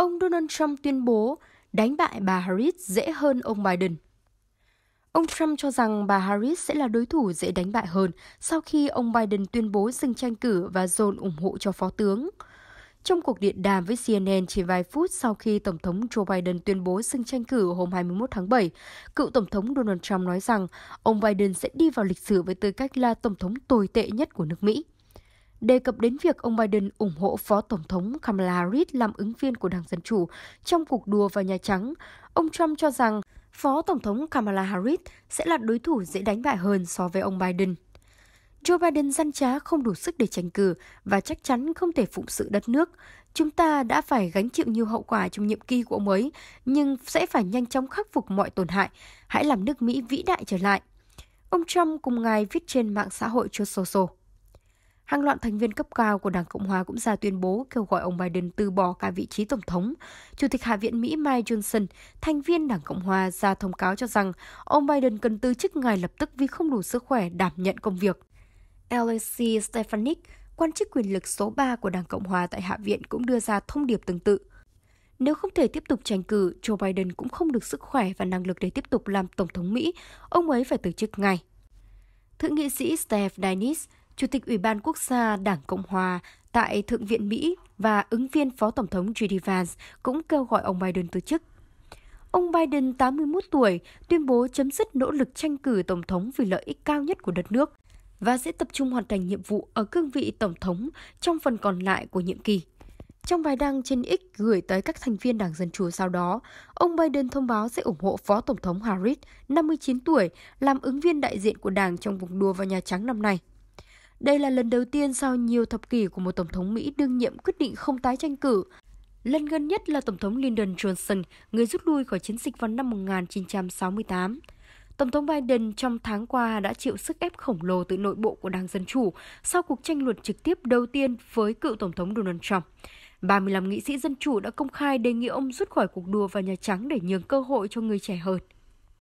ông Donald Trump tuyên bố đánh bại bà Harris dễ hơn ông Biden. Ông Trump cho rằng bà Harris sẽ là đối thủ dễ đánh bại hơn sau khi ông Biden tuyên bố dừng tranh cử và dồn ủng hộ cho phó tướng. Trong cuộc điện đàm với CNN chỉ vài phút sau khi Tổng thống Joe Biden tuyên bố dừng tranh cử hôm 21 tháng 7, cựu Tổng thống Donald Trump nói rằng ông Biden sẽ đi vào lịch sử với tư cách là Tổng thống tồi tệ nhất của nước Mỹ đề cập đến việc ông Biden ủng hộ Phó Tổng thống Kamala Harris làm ứng viên của Đảng Dân Chủ trong cuộc đua vào Nhà Trắng. Ông Trump cho rằng Phó Tổng thống Kamala Harris sẽ là đối thủ dễ đánh bại hơn so với ông Biden. Joe Biden gian trá không đủ sức để tranh cử và chắc chắn không thể phụng sự đất nước. Chúng ta đã phải gánh chịu nhiều hậu quả trong nhiệm kỳ của ông ấy, nhưng sẽ phải nhanh chóng khắc phục mọi tổn hại. Hãy làm nước Mỹ vĩ đại trở lại. Ông Trump cùng ngài viết trên mạng xã hội Truth Social. Hàng loạt thành viên cấp cao của Đảng Cộng hòa cũng ra tuyên bố kêu gọi ông Biden từ bỏ cả vị trí tổng thống. Chủ tịch Hạ viện Mỹ Mike Johnson, thành viên Đảng Cộng hòa ra thông cáo cho rằng ông Biden cần từ chức ngay lập tức vì không đủ sức khỏe đảm nhận công việc. Alexei Stefanik, quan chức quyền lực số 3 của Đảng Cộng hòa tại Hạ viện cũng đưa ra thông điệp tương tự. Nếu không thể tiếp tục tranh cử, Joe Biden cũng không được sức khỏe và năng lực để tiếp tục làm Tổng thống Mỹ. Ông ấy phải từ chức ngay. Thượng nghị sĩ Steve Dinis, Chủ tịch Ủy ban Quốc gia Đảng Cộng Hòa tại Thượng viện Mỹ và ứng viên Phó Tổng thống JD Vance cũng kêu gọi ông Biden từ chức. Ông Biden, 81 tuổi, tuyên bố chấm dứt nỗ lực tranh cử Tổng thống vì lợi ích cao nhất của đất nước và sẽ tập trung hoàn thành nhiệm vụ ở cương vị Tổng thống trong phần còn lại của nhiệm kỳ. Trong bài đăng trên X gửi tới các thành viên Đảng Dân Chủ sau đó, ông Biden thông báo sẽ ủng hộ Phó Tổng thống Harris, 59 tuổi, làm ứng viên đại diện của Đảng trong cuộc đua vào Nhà Trắng năm nay. Đây là lần đầu tiên sau nhiều thập kỷ của một tổng thống Mỹ đương nhiệm quyết định không tái tranh cử. Lần gần nhất là Tổng thống Lyndon Johnson, người rút lui khỏi chiến dịch vào năm 1968. Tổng thống Biden trong tháng qua đã chịu sức ép khổng lồ từ nội bộ của Đảng Dân Chủ sau cuộc tranh luận trực tiếp đầu tiên với cựu Tổng thống Donald Trump. 35 nghị sĩ Dân Chủ đã công khai đề nghị ông rút khỏi cuộc đua vào Nhà Trắng để nhường cơ hội cho người trẻ hơn.